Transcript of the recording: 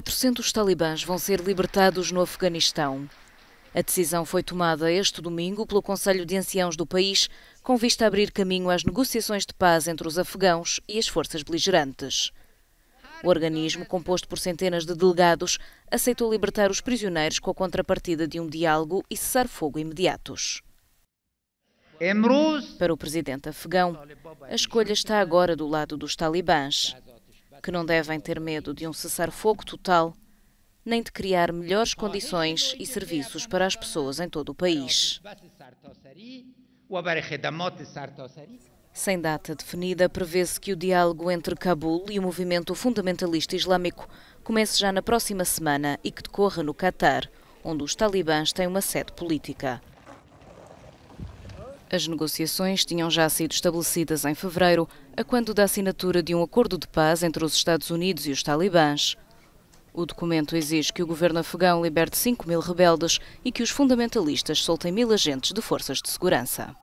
400 talibãs vão ser libertados no Afeganistão. A decisão foi tomada este domingo pelo Conselho de Anciãos do país, com vista a abrir caminho às negociações de paz entre os afegãos e as forças beligerantes. O organismo, composto por centenas de delegados, aceitou libertar os prisioneiros com a contrapartida de um diálogo e cessar-fogo imediatos. Para o presidente afegão, a escolha está agora do lado dos talibãs que não devem ter medo de um cessar-fogo total, nem de criar melhores condições e serviços para as pessoas em todo o país. Sem data definida, prevê-se que o diálogo entre Cabul e o movimento fundamentalista islâmico comece já na próxima semana e que decorra no Catar, onde os talibãs têm uma sede política. As negociações tinham já sido estabelecidas em fevereiro, a quando da assinatura de um acordo de paz entre os Estados Unidos e os talibãs. O documento exige que o governo afegão liberte 5 mil rebeldes e que os fundamentalistas soltem mil agentes de forças de segurança.